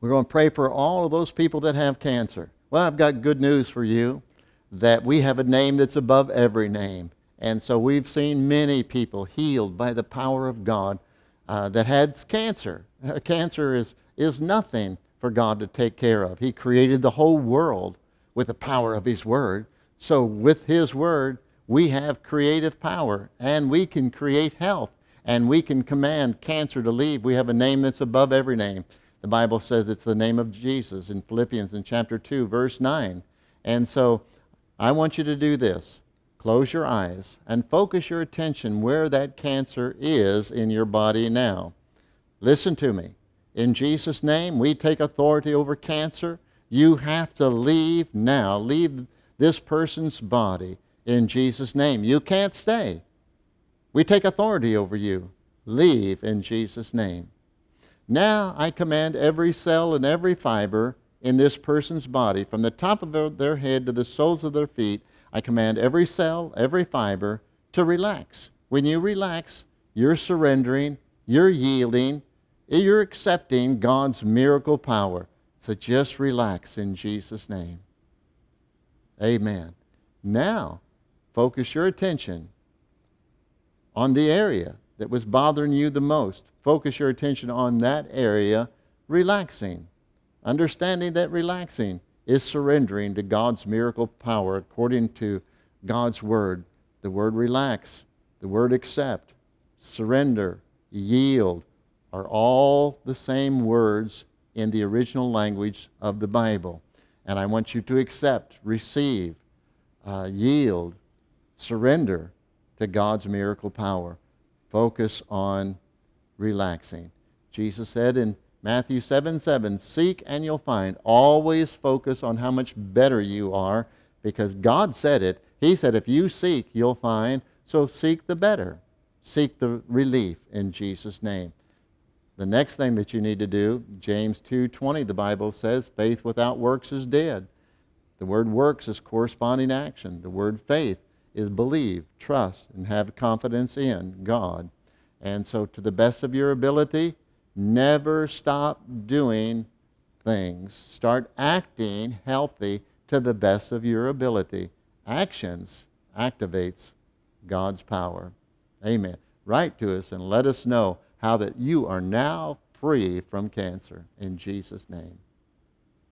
We're going to pray for all of those people that have cancer. Well, I've got good news for you that we have a name that's above every name. And so we've seen many people healed by the power of God uh, that had cancer. Uh, cancer is, is nothing for God to take care of. He created the whole world with the power of His Word. So, with His Word, we have creative power and we can create health and we can command cancer to leave. We have a name that's above every name. The Bible says it's the name of Jesus in Philippians in chapter 2, verse 9. And so I want you to do this. Close your eyes and focus your attention where that cancer is in your body now. Listen to me. In Jesus' name, we take authority over cancer. You have to leave now. Leave this person's body in Jesus' name. You can't stay. We take authority over you. Leave in Jesus' name. Now I command every cell and every fiber in this person's body, from the top of their head to the soles of their feet, I command every cell, every fiber to relax. When you relax, you're surrendering, you're yielding, you're accepting God's miracle power. So just relax in Jesus' name. Amen. Now, focus your attention on the area that was bothering you the most. Focus your attention on that area, relaxing. Understanding that relaxing is surrendering to God's miracle power according to God's word. The word relax, the word accept, surrender, yield are all the same words in the original language of the Bible. And I want you to accept, receive, uh, yield, surrender to God's miracle power focus on relaxing. Jesus said in Matthew 7 7, seek and you'll find. Always focus on how much better you are because God said it. He said, if you seek, you'll find. So seek the better. Seek the relief in Jesus' name. The next thing that you need to do, James 2:20, the Bible says, faith without works is dead. The word works is corresponding action. The word faith is believe, trust, and have confidence in God. And so, to the best of your ability, never stop doing things. Start acting healthy to the best of your ability. Actions activates God's power. Amen. Write to us and let us know how that you are now free from cancer in Jesus' name.